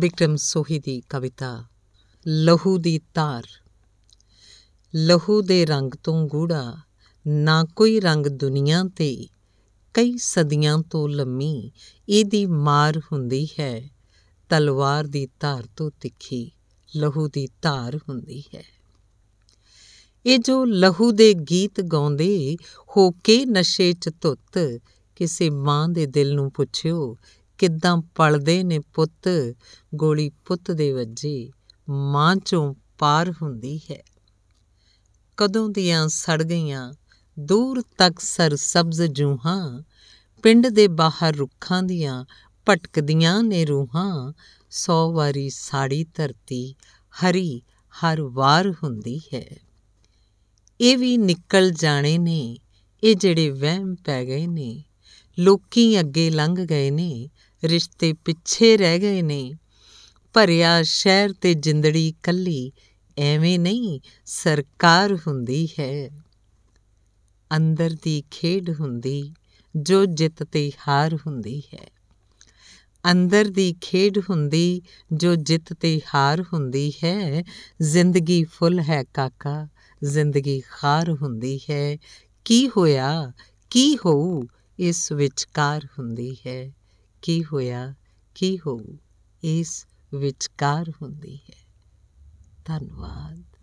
ਵਿਕਰਮ ਸੋਹੀ ਦੀ ਕਵਿਤਾ ਲਹੂ ਦੀ ਧਾਰ ਲਹੂ ਦੇ ਰੰਗ ਤੋਂ ਗੂੜਾ ਨਾ ਕੋਈ ਰੰਗ ਦੁਨੀਆ ਤੇ ਕਈ ਸਦੀਆਂ ਤੋਂ ਲੰਮੀ ਇਹਦੀ ਮਾਰ ਹੁੰਦੀ ਹੈ ਤਲਵਾਰ ਦੀ ਧਾਰ ਤੋਂ ਤਿੱਖੀ ਲਹੂ ਦੀ ਧਾਰ ਹੁੰਦੀ ਹੈ ਇਹ ਜੋ ਲਹੂ ਦੇ ਗੀਤ ਗਾਉਂਦੇ ਹੋ ਕੇ ਨਸ਼ੇ ਚ ਧੁੱਤ ਕਿਸੇ ਮਾਂ ਦੇ ਦਿਲ ਨੂੰ ਪੁੱਛਿਓ ਕਿੱਦਾਂ ਪਲਦੇ ਨੇ ਪੁੱਤ ਗੋਲੀ ਪੁੱਤ ਦੇ ਵੱਜੀ ਮਾਂ ਚੋਂ ਪਾਰ ਹੁੰਦੀ ਹੈ ਕਦੋਂ ਦੀਆਂ ਸੜ ਗਈਆਂ ਦੂਰ ਤੱਕ ਸਰਸਬਜ਼ ਜੂਹਾਂ ਪਿੰਡ ਦੇ ਬਾਹਰ ਰੁੱਖਾਂ ਦੀਆਂ ਭਟਕਦੀਆਂ ਨੇ ਰੂਹਾਂ ਸੌ ਵਾਰੀ ਸਾੜੀ ਧਰਤੀ ਹਰੀ ਹਰ ਵਾਰ ਹੁੰਦੀ ਹੈ ਇਹ ਵੀ ਨਿਕਲ ਜਾਣੇ ਨੇ ਇਹ ਜਿਹੜੇ ਵਹਿਮ ਪੈ ਗਏ ਨੇ ਲੋਕੀ ਅੱਗੇ ਲੰਘ ਗਏ ਨੇ ਰਿਸ਼ਤੇ ਪਿੱਛੇ ਰਹਿ ਗਏ ਨੇ ਭਰਿਆ ਸ਼ਹਿਰ ਤੇ ਜਿੰਦੜੀ ਕੱਲੀ ਐਵੇਂ ਨਹੀਂ ਸਰਕਾਰ ਹੁੰਦੀ ਹੈ ਅੰਦਰ ਦੀ ਖੇਡ ਹੁੰਦੀ ਜੋ ਜਿੱਤ ਤੇ ਹਾਰ ਹੁੰਦੀ ਹੈ ਅੰਦਰ ਦੀ ਖੇਡ ਹੁੰਦੀ ਜੋ ਜਿੱਤ ਤੇ ਹਾਰ ਹੁੰਦੀ ਹੈ ਜ਼ਿੰਦਗੀ ਫੁੱਲ ਹੈ ਕਾਕਾ ਜ਼ਿੰਦਗੀ ਖਾਰ ਹੁੰਦੀ ਹੈ ਕੀ ਹੋਇਆ ਕੀ ਹੋਊ ਇਸ ਵਿਚਕਾਰ ਹੁੰਦੀ ਹੈ ਕੀ ਹੋਇਆ ਕੀ ਹੋਊ ਇਸ ਵਿਚਕਾਰ ਹੁੰਦੀ ਹੈ ਧੰਨਵਾਦ